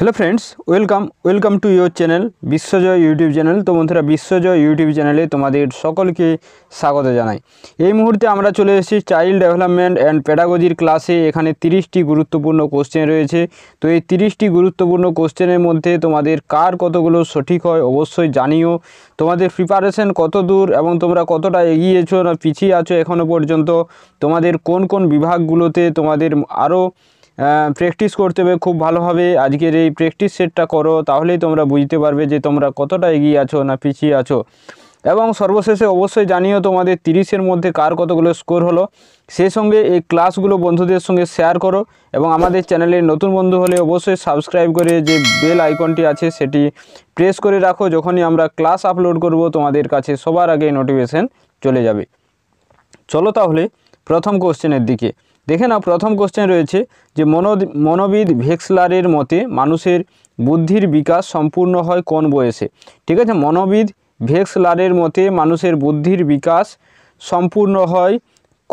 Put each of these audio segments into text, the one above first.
hello friends welcome welcome to your channel Biswajoy YouTube channel তো বন্ধুরা বিশ্বজয় YouTube চ্যানেলে তোমাদের সকলকে স্বাগত জানাই এই মুহূর্তে আমরা চলে এসেছি চাইল্ড ডেভেলপমেন্ট অ্যান্ড প্যাডাগজির ক্লাসে এখানে তিরিশটি গুরুত্বপূর্ণ কোশ্চেন রয়েছে তো এই তিরিশটি গুরুত্বপূর্ণ কোশ্চেনের মধ্যে তোমাদের কার কতগুলো সঠিক হয় অবশ্যই জানিও তোমাদের প্রিপারেশন কত দূর এবং তোমরা কতটা এগিয়েছো না পিছিয়ে আছো এখনও পর্যন্ত তোমাদের কোন কোন বিভাগগুলোতে তোমাদের আরও প্র্যাকটিস করতে হবে খুব ভালোভাবে আজকের এই প্র্যাকটিস সেটটা করো তাহলেই তোমরা বুঝতে পারবে যে তোমরা কতটা এগিয়ে আছো না পিছিয়ে আছো এবং সর্বশেষে অবশ্যই জানিও তোমাদের তিরিশের মধ্যে কার কতগুলো স্কোর হলো সেই সঙ্গে এই ক্লাসগুলো বন্ধুদের সঙ্গে শেয়ার করো এবং আমাদের চ্যানেলে নতুন বন্ধু হলে অবশ্যই সাবস্ক্রাইব করে যে বেল আইকনটি আছে সেটি প্রেস করে রাখো যখনই আমরা ক্লাস আপলোড করব তোমাদের কাছে সবার আগে নোটিফিকেশান চলে যাবে চলো তাহলে প্রথম কোশ্চেনের দিকে দেখে নাও প্রথম কোশ্চেন রয়েছে যে মনোবিদ ভেক্সলারের মতে মানুষের বুদ্ধির বিকাশ সম্পূর্ণ হয় কোন বয়সে ঠিক আছে মনোবিদ ভেক্সলারের মতে মানুষের বুদ্ধির বিকাশ সম্পূর্ণ হয়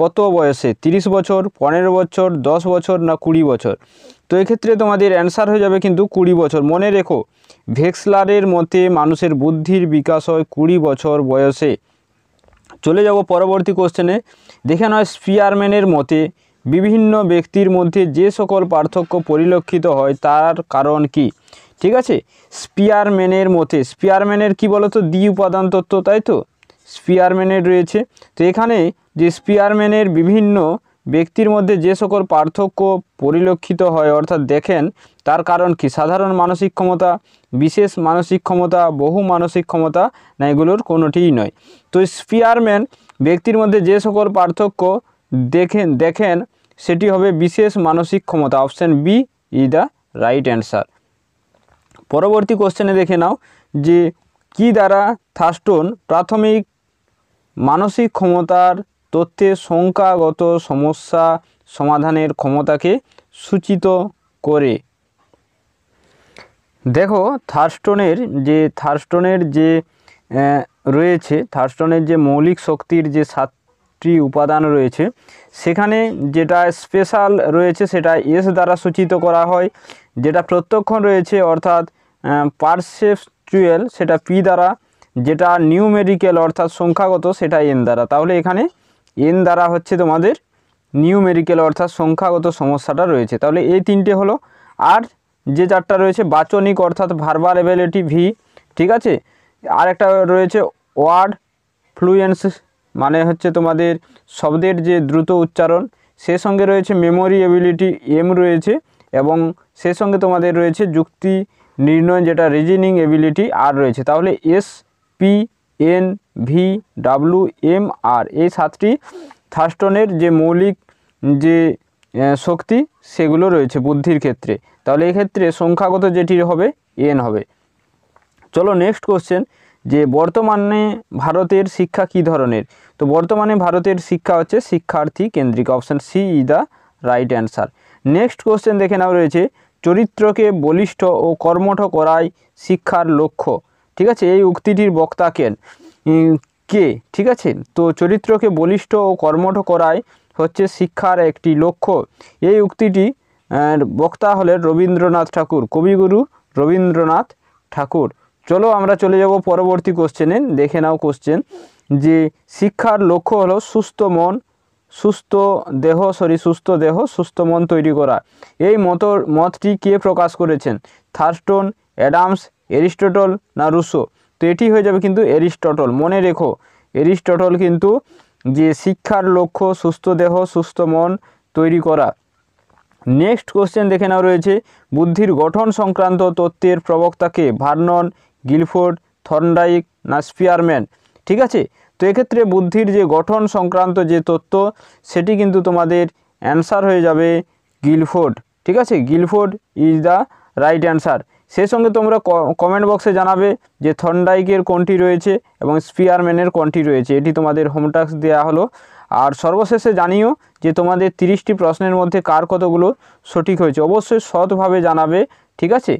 কত বয়সে ৩০ বছর পনেরো বছর ১০ বছর না কুড়ি বছর তো এক্ষেত্রে তোমাদের অ্যান্সার হয়ে যাবে কিন্তু কুড়ি বছর মনে রেখো ভেক্সলারের মতে মানুষের বুদ্ধির বিকাশ হয় কুড়ি বছর বয়সে চলে যাব পরবর্তী কোশ্চেনে দেখে নয় স্পিয়ারম্যানের মতে বিভিন্ন ব্যক্তির মধ্যে যে সকল পার্থক্য পরিলক্ষিত হয় তার কারণ কি ঠিক আছে স্পিয়ারম্যানের মতে স্পিয়ারম্যানের কি তো দ্বি উপাদান তত্ত্ব তাই তো স্পিয়ারম্যানের রয়েছে তো এখানে যে স্পিয়ারম্যানের বিভিন্ন ব্যক্তির মধ্যে যে সকল পার্থক্য পরিলক্ষিত হয় অর্থাৎ দেখেন তার কারণ কি সাধারণ মানসিক ক্ষমতা বিশেষ মানসিক ক্ষমতা বহু মানসিক ক্ষমতা না এগুলোর কোনোটিই নয় তো স্পিয়ারম্যান ব্যক্তির মধ্যে যে সকল পার্থক্য দেখেন দেখেন সেটি হবে বিশেষ মানসিক ক্ষমতা option B is the right answer পরবর্তী কোশ্চেনে দেখে নাও যে কি দ্বারা থাস্টোন প্রাথমিক মানসিক ক্ষমতার তথ্যে সংখ্যাগত সমস্যা সমাধানের ক্ষমতাকে সূচিত করে দেখো থার্স্টনের যে থার্স্টনের যে রয়েছে থার্স্টনের যে মৌলিক শক্তির যে সাত টি উপাদান রয়েছে সেখানে যেটা স্পেশাল রয়েছে সেটা এস দ্বারা সূচিত করা হয় যেটা প্রত্যক্ষণ রয়েছে অর্থাৎ পারসেপচুয়েল সেটা পি দ্বারা যেটা নিউমেরিক্যাল অর্থাৎ সংখ্যাগত সেটা এন দ্বারা তাহলে এখানে এন দ্বারা হচ্ছে তোমাদের নিউমেরিক্যাল অর্থাৎ সংখ্যাগত সমস্যাটা রয়েছে তাহলে এই তিনটে হলো আর যে চারটা রয়েছে বাচনিক অর্থাৎ ভার্বার ভি ঠিক আছে আর একটা রয়েছে ওয়ার্ড ফ্লুয়েন্স মানে হচ্ছে তোমাদের শব্দের যে দ্রুত উচ্চারণ সে সঙ্গে রয়েছে মেমোরি এবিলিটি এম রয়েছে এবং সে সঙ্গে তোমাদের রয়েছে যুক্তি নির্ণয় যেটা রিজনিং এবিলিটি আর রয়েছে তাহলে S P N V W M R এই সাতটি থার্স্টনের যে মৌলিক যে শক্তি সেগুলো রয়েছে বুদ্ধির ক্ষেত্রে তাহলে এক্ষেত্রে সংখ্যাগত যেটি হবে এন হবে চলো নেক্সট কোশ্চেন যে বর্তমানে ভারতের শিক্ষা কি ধরনের তো বর্তমানে ভারতের শিক্ষা হচ্ছে শিক্ষার্থী কেন্দ্রিক option C is the right answer next question দেখে নেওয়া রয়েছে চরিত্রকে বলিষ্ঠ ও কর্মঠ করাই শিক্ষার লক্ষ্য ঠিক আছে এই উক্তিটির বক্তা কেন কে ঠিক আছে তো চরিত্রকে বলিষ্ঠ ও কর্মঠ করাই হচ্ছে শিক্ষার একটি লক্ষ্য এই উক্তিটি বক্তা হলেন রবীন্দ্রনাথ ঠাকুর কবিগুরু রবীন্দ্রনাথ ঠাকুর চলো আমরা চলে যাব পরবর্তী কোশ্চেনে দেখে নাও কোশ্চেন যে শিক্ষার লক্ষ্য হলো সুস্থ মন সুস্থ দেহ সরি সুস্থ দেহ সুস্থ মন তৈরি করা এই মতর মতটি কে প্রকাশ করেছেন থার্স্টন অ্যাডামস এরিস্টটল না রুশো তো এটি হয়ে যাবে কিন্তু এরিস্টটল মনে রেখো এরিস্টটল কিন্তু যে শিক্ষার লক্ষ্য সুস্থ দেহ সুস্থ মন তৈরি করা নেক্সট কোশ্চেন দেখে নাও রয়েছে বুদ্ধির গঠন সংক্রান্ত তত্ত্বের প্রবক্তাকে ভার্নন গিলফোর্ড থর্নডাইক না স্পিয়ারম্যান ঠিক আছে তো এক্ষেত্রে বুদ্ধির যে গঠন সংক্রান্ত যে তথ্য সেটি কিন্তু তোমাদের অ্যান্সার হয়ে যাবে গিলফোর্ড ঠিক আছে Guilford is the right answer সে সঙ্গে তোমরা কমেন্ট বক্সে জানাবে যে থর্নডাইকের কোনটি রয়েছে এবং স্পিয়ারম্যানের কোনটি রয়েছে এটি তোমাদের হোম টাস্ক দেওয়া হলো আর সর্বশেষে জানিও যে তোমাদের তিরিশটি প্রশ্নের মধ্যে কার কতগুলো সঠিক হয়েছে অবশ্যই সৎভাবে জানাবে ঠিক আছে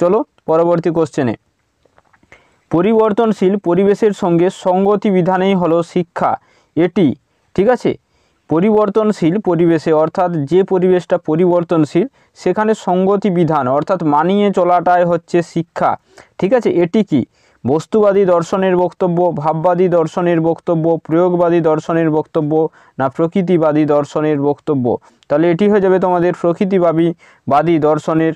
চলো পরবর্তী কোশ্চেনে পরিবর্তনশীল পরিবেশের সঙ্গে সঙ্গতি বিধানেই হলো শিক্ষা এটি ঠিক আছে পরিবর্তনশীল পরিবেশে অর্থাৎ যে পরিবেশটা পরিবর্তনশীল সেখানে সঙ্গতি বিধান অর্থাৎ মানিয়ে চলাটাই হচ্ছে শিক্ষা ঠিক আছে এটি কি বস্তুবাদী দর্শনের বক্তব্য ভাববাদী দর্শনের বক্তব্য প্রয়োগবাদী দর্শনের বক্তব্য না প্রকৃতিবাদী দর্শনের বক্তব্য তাহলে এটি হয়ে যাবে তোমাদের প্রকৃতিবাদী বাদী দর্শনের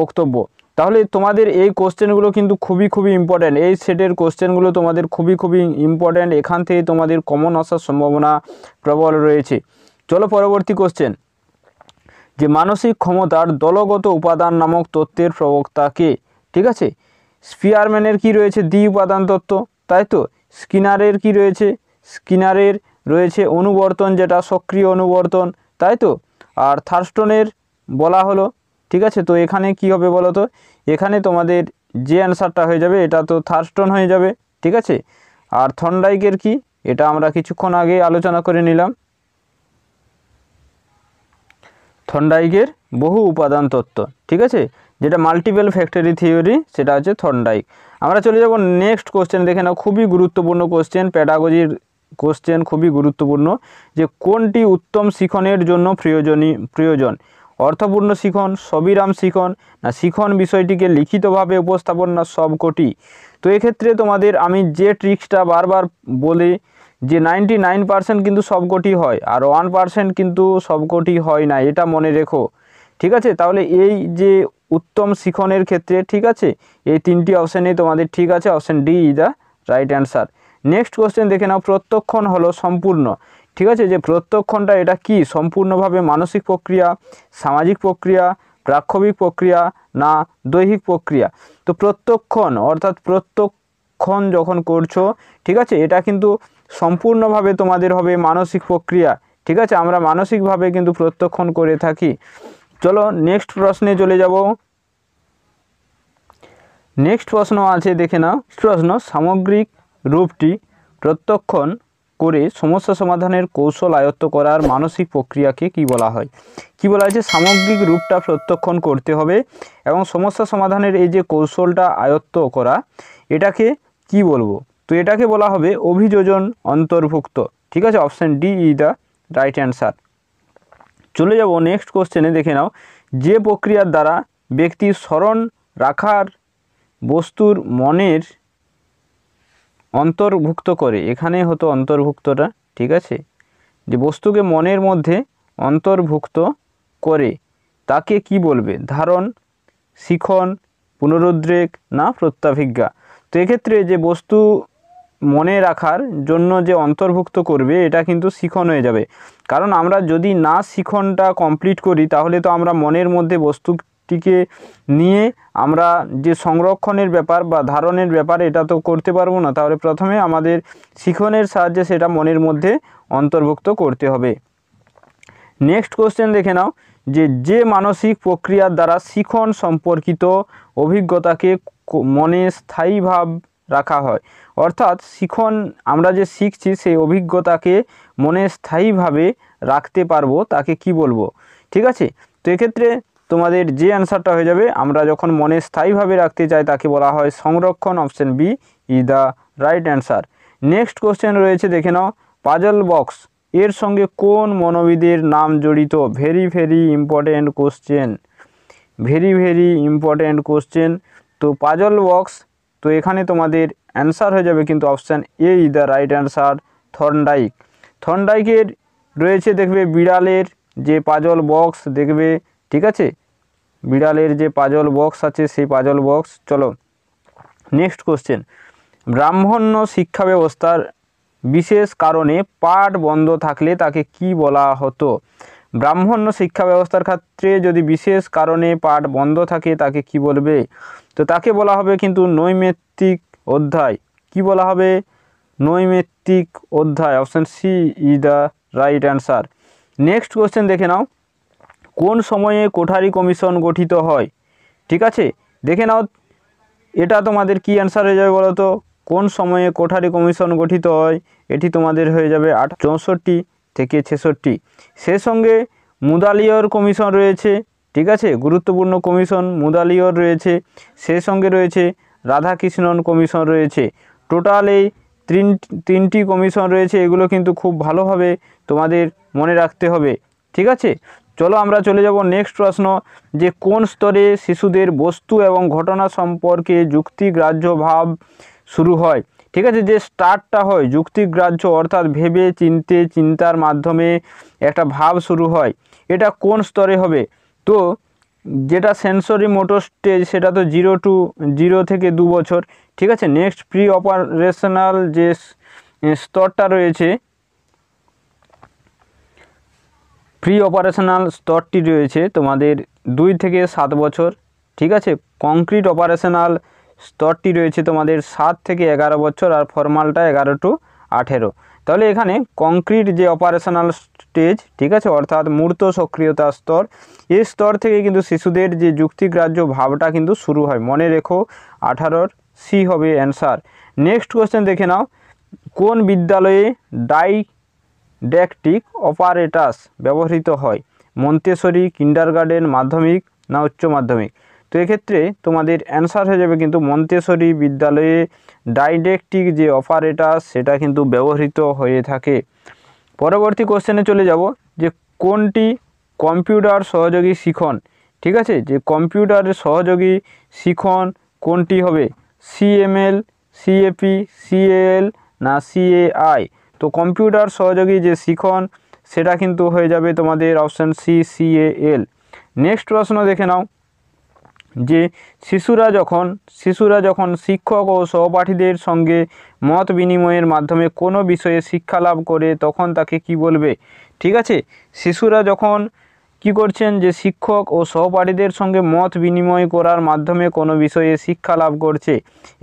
বক্তব্য তাহলে তোমাদের এই কোশ্চেনগুলো কিন্তু খুবই খুবই ইম্পর্ট্যান্ট এই সেটের কোশ্চেনগুলো তোমাদের খুবই খুবই ইম্পর্ট্যান্ট এখান থেকে তোমাদের কমন আসার সম্ভাবনা প্রবল রয়েছে চলো পরবর্তী কোশ্চেন যে মানসিক ক্ষমতার দলগত উপাদান নামক তত্ত্বের প্রবক্তা কে ঠিক আছে স্পিয়ারম্যানের কি রয়েছে দ্বি উপাদান তত্ত্ব তাই তো স্কিনারের কি রয়েছে স্কিনারের রয়েছে অনুবর্তন যেটা সক্রিয় অনুবর্তন তাই তো আর থার্স্টনের বলা হলো ঠিক আছে তো এখানে কি হবে বলো তো এখানে তোমাদের যে অ্যান্সারটা হয়ে যাবে এটা তো থার্স্টন হয়ে যাবে ঠিক আছে আর থনডাইকের কি এটা আমরা কিছুক্ষণ আগে আলোচনা করে নিলাম থনডাইকের বহু উপাদান তত্ত্ব ঠিক আছে যেটা মাল্টিপেল ফ্যাক্টরি থিওরি সেটা হচ্ছে থনডাইক আমরা চলে যাব নেক্সট কোশ্চেন দেখে নাও খুবই গুরুত্বপূর্ণ কোশ্চেন প্যাডাগজির কোশ্চেন খুবই গুরুত্বপূর্ণ যে কোনটি উত্তম শিখনের জন্য প্রয়োজনী প্রয়োজন অর্থপূর্ণ শিখন সবিরাম শিখন না শিখন বিষয়টিকে লিখিতভাবে উপস্থাপন না সবকটি তো এক্ষেত্রে তোমাদের আমি যে ট্রিক্সটা বারবার বলে যে নাইনটি নাইন পার্সেন্ট কিন্তু সব কোটি হয় আর ওয়ান পার্সেন্ট কিন্তু সবকটি হয় না এটা মনে রেখো ঠিক আছে তাহলে এই যে উত্তম শিখনের ক্ষেত্রে ঠিক আছে এই তিনটি অপশানে তোমাদের ঠিক আছে option D is the right answer next question দেখে নাও প্রত্যক্ষণ হলো সম্পূর্ণ ঠিক আছে যে প্রত্যক্ষণটা এটা কি সম্পূর্ণভাবে মানসিক প্রক্রিয়া সামাজিক প্রক্রিয়া প্রাক্ষবিক প্রক্রিয়া না দৈহিক প্রক্রিয়া তো প্রত্যক্ষণ অর্থাৎ প্রত্যক্ষণ যখন করছো ঠিক আছে এটা কিন্তু সম্পূর্ণভাবে তোমাদের হবে মানসিক প্রক্রিয়া ঠিক আছে আমরা মানসিকভাবে কিন্তু প্রত্যক্ষণ করে থাকি চলো নেক্সট প্রশ্নে চলে যাব নেক্সট প্রশ্ন আছে দেখে নাও প্রশ্ন সামগ্রিক রূপটি প্রত্যক্ষণ করে সমস্যা সমাধানের কৌশল আয়ত্ত করার মানসিক প্রক্রিয়াকে কি বলা হয় কি বলা হয় যে সামগ্রিক রূপটা প্রত্যক্ষণ করতে হবে এবং সমস্যা সমাধানের এই যে কৌশলটা আয়ত্ত করা এটাকে কি বলবো তো এটাকে বলা হবে অভিযোজন অন্তর্ভুক্ত ঠিক আছে option D is the right answer চলে যাব নেক্সট কোশ্চেনে দেখে নাও যে প্রক্রিয়ার দ্বারা ব্যক্তির স্মরণ রাখার বস্তুর মনের অন্তর্ভুক্ত করে এখানে হতো অন্তর্ভুক্তটা ঠিক আছে যে বস্তুকে মনের মধ্যে অন্তর্ভুক্ত করে তাকে কি বলবে ধারণ শিখন পুনরুদ্রেক না প্রত্যাভিজ্ঞা তো এক্ষেত্রে যে বস্তু মনে রাখার জন্য যে অন্তর্ভুক্ত করবে এটা কিন্তু শিখন হয়ে যাবে কারণ আমরা যদি না শিখনটা কমপ্লিট করি তাহলে তো আমরা মনের মধ্যে বস্তু ব্যক্তিকে নিয়ে আমরা যে সংরক্ষণের ব্যাপার বা ধারণের ব্যাপার এটা তো করতে পারবো না তাহলে প্রথমে আমাদের শিখনের সাহায্যে সেটা মনের মধ্যে অন্তর্ভুক্ত করতে হবে নেক্সট কোশ্চেন দেখে নাও যে যে মানসিক প্রক্রিয়ার দ্বারা শিখন সম্পর্কিত অভিজ্ঞতাকে মনে স্থায়ীভাব রাখা হয় অর্থাৎ শিখন আমরা যে শিখছি সেই অভিজ্ঞতাকে মনে স্থায়ীভাবে রাখতে পারবো তাকে কি বলবো ঠিক আছে তো এক্ষেত্রে তোমাদের যে অ্যান্সারটা হয়ে যাবে আমরা যখন মনে স্থায়ীভাবে রাখতে চাই তাকে বলা হয় সংরক্ষণ option B is the right answer next question রয়েছে দেখে নাও পাজল বক্স এর সঙ্গে কোন মনোবিদের নাম জড়িত very very important question very very important question তো পাজল বক্স তো এখানে তোমাদের অ্যান্সার হয়ে যাবে কিন্তু option A is the right answer Thorndike থর্নডাইকের রয়েছে দেখবে বিড়ালের যে পাজল বক্স দেখবে ঠিক আছে বিড়ালের যে পাজল বক্স আছে সেই পাজল বক্স চলো নেক্সট কোশ্চেন ব্রাহ্মণ্য শিক্ষা ব্যবস্থার বিশেষ কারণে পাঠ বন্ধ থাকলে তাকে কি বলা হতো ব্রাহ্মণ্য শিক্ষা ব্যবস্থার ক্ষেত্রে যদি বিশেষ কারণে পাঠ বন্ধ থাকে তাকে কি বলবে তো তাকে বলা হবে কিন্তু নৈমিত্তিক অধ্যায় কি বলা হবে নৈমিত্তিক অধ্যায় option C is the right answer next question দেখে নাও কোন সময়ে কোঠারি কমিশন গঠিত হয় ঠিক আছে দেখে নাও এটা তোমাদের কি অ্যান্সার হয়ে যাবে বলো তো কোন সময়ে কোঠারি কমিশন গঠিত হয় এটি তোমাদের হয়ে যাবে আট চৌষট্টি থেকে ছেষট্টি সে সঙ্গে মুদালিয়র কমিশন রয়েছে ঠিক আছে গুরুত্বপূর্ণ কমিশন মুদালিয়র রয়েছে সে সঙ্গে রয়েছে রাধাকৃষ্ণন কমিশন রয়েছে টোটাল এই তিন তিনটি কমিশন রয়েছে এগুলো কিন্তু খুব ভালোভাবে তোমাদের মনে রাখতে হবে ঠিক আছে চলো আমরা চলে যাব নেক্সট প্রশ্ন যে কোন স্তরে শিশুদের বস্তু এবং ঘটনা সম্পর্কে যুক্তিগ্রাহ্য ভাব শুরু হয় ঠিক আছে যে স্টার্টটা হয় যুক্তিগ্রাহ্য অর্থাৎ ভেবে চিনতে চিন্তার মাধ্যমে একটা ভাব শুরু হয় এটা কোন স্তরে হবে তো যেটা সেন্সরি মোটর স্টেজ সেটা তো জিরো টু জিরো থেকে দু বছর ঠিক আছে নেক্সট প্রি অপারেশনাল যে স্তরটা রয়েছে প্রি অপারেশনাল স্তরটি রয়েছে তোমাদের দুই থেকে সাত বছর ঠিক আছে কংক্রিট অপারেশনাল স্তরটি রয়েছে তোমাদের সাত থেকে এগারো বছর আর ফর্মালটা এগারো টু আঠেরো তাহলে এখানে কংক্রিট যে অপারেশনাল স্টেজ ঠিক আছে অর্থাৎ মূর্ত সক্রিয়তা স্তর এই স্তর থেকে কিন্তু শিশুদের যে যুক্তিগ্রাহ্য ভাবটা কিন্তু শুরু হয় মনে রেখো আঠারোর সি হবে অ্যান্সার নেক্সট কোয়েশ্চেন দেখে নাও কোন বিদ্যালয়ে ডাই ডেকটিক অপারেটাস ব্যবহৃত হয় মন্তেশ্বরী কিন্ডারগার্ডেন মাধ্যমিক না উচ্চ মাধ্যমিক তো এক্ষেত্রে তোমাদের অ্যান্সার হয়ে যাবে কিন্তু মন্তেশ্বরী বিদ্যালয়ে ডাইডেকটিক যে অপারেটাস সেটা কিন্তু ব্যবহৃত হয়ে থাকে পরবর্তী কোশ্চেনে চলে যাব যে কোনটি কম্পিউটার সহযোগী শিখন ঠিক আছে যে কম্পিউটারের সহযোগী শিখন কোনটি হবে সিএমএল সিএপি সিএল না সিএআই তো কম্পিউটার সহযোগী যে শিখন সেটা কিন্তু হয়ে যাবে তোমাদের option C C A L next প্রশ্ন দেখে নাও যে শিশুরা যখন শিশুরা যখন শিক্ষক ও সহপাঠীদের সঙ্গে মত বিনিময়ের মাধ্যমে কোনো বিষয়ে শিক্ষা লাভ করে তখন তাকে কি বলবে ঠিক আছে শিশুরা যখন কি করছেন যে শিক্ষক ও সহপাঠীদের সঙ্গে মত বিনিময় করার মাধ্যমে কোনো বিষয়ে শিক্ষা লাভ করছে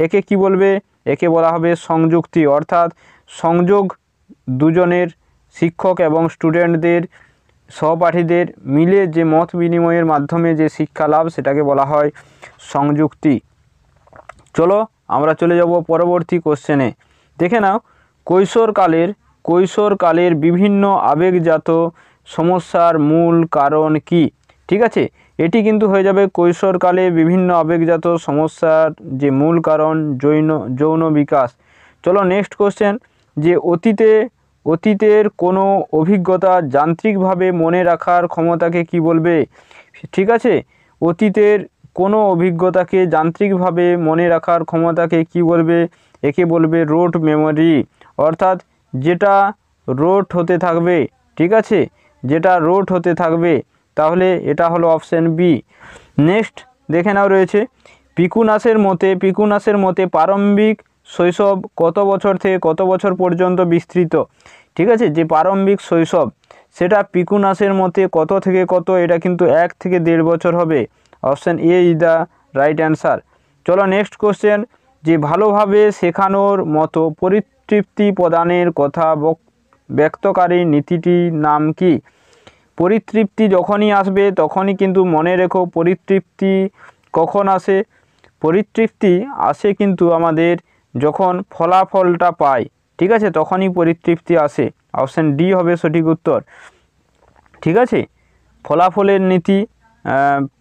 একে কি বলবে একে বলা হবে সংযুক্তি অর্থাৎ সংযোগ দুজনের শিক্ষক এবং স্টুডেন্টদের সহপাঠীদের মিলে যে মত বিনিময়ের মাধ্যমে যে শিক্ষা লাভ সেটাকে বলা হয় সংযুক্তি চলো আমরা চলে যাব পরবর্তী কোশ্চেনে দেখে নাও কৈশোরকালের কৈশোরকালের বিভিন্ন আবেগজাত সমস্যার মূল কারণ কি ঠিক আছে এটি কিন্তু হয়ে যাবে কৈশোরকালে বিভিন্ন আবেগজাত সমস্যার যে মূল কারণ জৈন যৌন বিকাশ চলো নেক্সট কোশ্চেন যে অতীতে অতীতের কোনো অভিজ্ঞতা যান্ত্রিকভাবে মনে রাখার ক্ষমতাকে কি বলবে ঠিক আছে অতীতের কোনো অভিজ্ঞতাকে যান্ত্রিকভাবে মনে রাখার ক্ষমতাকে কি বলবে একে বলবে রোট মেমোরি অর্থাৎ যেটা রোট হতে থাকবে ঠিক আছে যেটা রোট হতে থাকবে তাহলে এটা হলো অপশান বি নেক্সট দেখে নাও রয়েছে পিকুনাসের মতে পিকুনাসের মতে প্রারম্ভিক শৈশব কত বছর থেকে কত বছর পর্যন্ত বিস্তৃত ঠিক আছে যে প্রারম্ভিক শৈশব সেটা পিকুনাসের মতে কত থেকে কত এটা কিন্তু এক থেকে দেড় বছর হবে option A is the right answer চলো নেক্সট কোশ্চেন যে ভালোভাবে শেখানোর মতো পরিতৃপ্তি প্রদানের কথা ব্যক্তকারী নীতিটির নাম কি পরিতৃপ্তি যখনই আসবে তখনই কিন্তু মনে রেখো পরিতৃপ্তি কখন আসে পরিতৃপ্তি আসে কিন্তু আমাদের যখন ফলাফলটা পায় ঠিক আছে তখনই পরিতৃপ্তি আসে অপশান ডি হবে সঠিক উত্তর ঠিক আছে ফলাফলের নীতি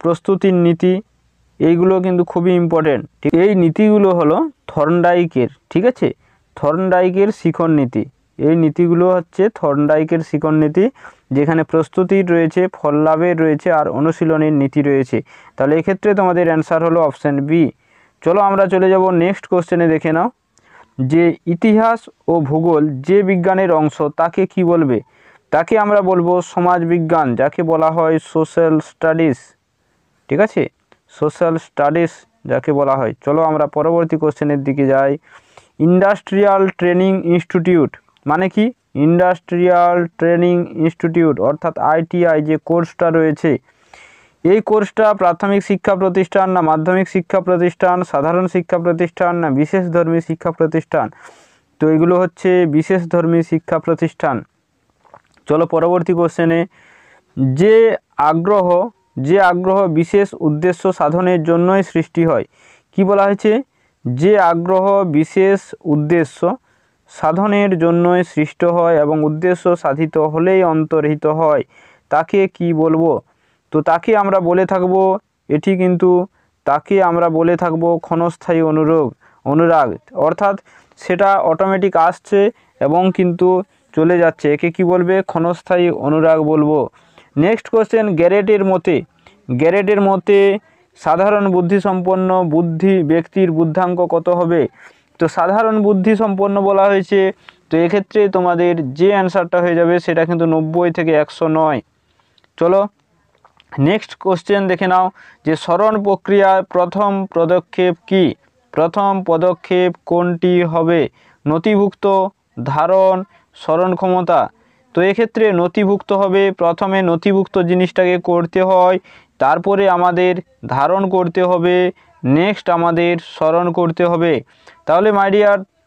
প্রস্তুতির নীতি এইগুলো কিন্তু খুবই ইম্পর্টেন্ট ঠিক এই নীতিগুলো হলো থর্নডাইকের ঠিক আছে থর্নডাইকের শিখন নীতি এই নীতিগুলো হচ্ছে থর্নডাইকের শিখন নীতি যেখানে প্রস্তুতি রয়েছে ফল লাভের রয়েছে আর অনুশীলনের নীতি রয়েছে তাহলে এক্ষেত্রে তোমাদের অ্যান্সার হলো অপশান বি চলো আমরা চলে যাব নেক্সট কোশ্চেনে দেখে নাও যে ইতিহাস ও ভূগোল যে বিজ্ঞানের অংশ তাকে কি বলবে তাকে আমরা বলবো সমাজ বিজ্ঞান যাকে বলা হয় সোশ্যাল স্টাডিজ ঠিক আছে সোশ্যাল স্টাডিজ যাকে বলা হয় চলো আমরা পরবর্তী কোশ্চেনের দিকে যাই ইন্ডাস্ট্রিয়াল ট্রেনিং ইনস্টিটিউট মানে কি ইন্ডাস্ট্রিয়াল ট্রেনিং ইনস্টিটিউট অর্থাৎ আইটিআই যে কোর্সটা রয়েছে এই কোর্সটা প্রাথমিক শিক্ষা প্রতিষ্ঠান না মাধ্যমিক শিক্ষা প্রতিষ্ঠান সাধারণ শিক্ষা প্রতিষ্ঠান না বিশেষ ধর্মী শিক্ষা প্রতিষ্ঠান তো এগুলো হচ্ছে বিশেষ ধর্মী শিক্ষা প্রতিষ্ঠান চলো পরবর্তী কোশ্চেনে যে আগ্রহ যে আগ্রহ বিশেষ উদ্দেশ্য সাধনের জন্যই সৃষ্টি হয় কি বলা হয়েছে যে আগ্রহ বিশেষ উদ্দেশ্য সাধনের জন্যই সৃষ্ট হয় এবং উদ্দেশ্য সাধিত হলেই অন্তর্হিত হয় তাকে কি বলবো তো তাকে আমরা বলে থাকব এটি কিন্তু তাকে আমরা বলে থাকব ক্ষণস্থায়ী অনুরোগ অনুরাগ অর্থাৎ সেটা অটোমেটিক আসছে এবং কিন্তু চলে যাচ্ছে একে কি বলবে ক্ষণস্থায়ী অনুরাগ বলবো নেক্সট কোশ্চেন গ্যারেটের মতে গ্যারেটের মতে সাধারণ বুদ্ধিসম্পন্ন বুদ্ধি ব্যক্তির বুদ্ধাঙ্ক কত হবে তো সাধারণ বুদ্ধি সম্পন্ন বলা হয়েছে তো এক্ষেত্রে তোমাদের যে অ্যান্সারটা হয়ে যাবে সেটা কিন্তু নব্বই থেকে একশো নয় চলো নেক্সট কোশ্চেন দেখে নাও যে স্মরণ প্রক্রিয়ায় প্রথম পদক্ষেপ কি প্রথম পদক্ষেপ কোনটি হবে নথিভুক্ত ধারণ স্মরণ ক্ষমতা তো এক্ষেত্রে নথিভুক্ত হবে প্রথমে নথিভুক্ত জিনিসটাকে করতে হয় তারপরে আমাদের ধারণ করতে হবে নেক্সট আমাদের স্মরণ করতে হবে তাহলে মাই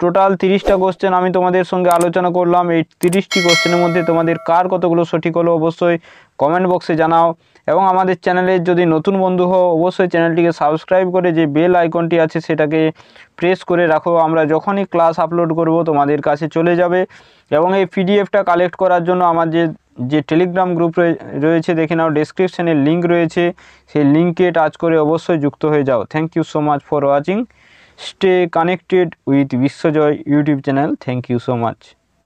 টোটাল তিরিশটা কোশ্চেন আমি তোমাদের সঙ্গে আলোচনা করলাম এই তিরিশটি কোশ্চেনের মধ্যে তোমাদের কার কতগুলো সঠিক হলো অবশ্যই কমেন্ট বক্সে জানাও এবং আমাদের চ্যানেলে যদি নতুন বন্ধু হও অবশ্যই চ্যানেলটিকে সাবস্ক্রাইব করে যে বেল আইকনটি আছে সেটাকে প্রেস করে রাখো আমরা যখনই ক্লাস আপলোড করব তোমাদের কাছে চলে যাবে এবং এই পিডিএফটা কালেক্ট করার জন্য আমার যে যে টেলিগ্রাম গ্রুপ রয়েছে দেখে নাও ডেসক্রিপশানে লিঙ্ক রয়েছে সেই লিঙ্কে টাচ করে অবশ্যই যুক্ত হয়ে যাও thank you so much for watching stay connected with Biswajoy YouTube channel thank you so much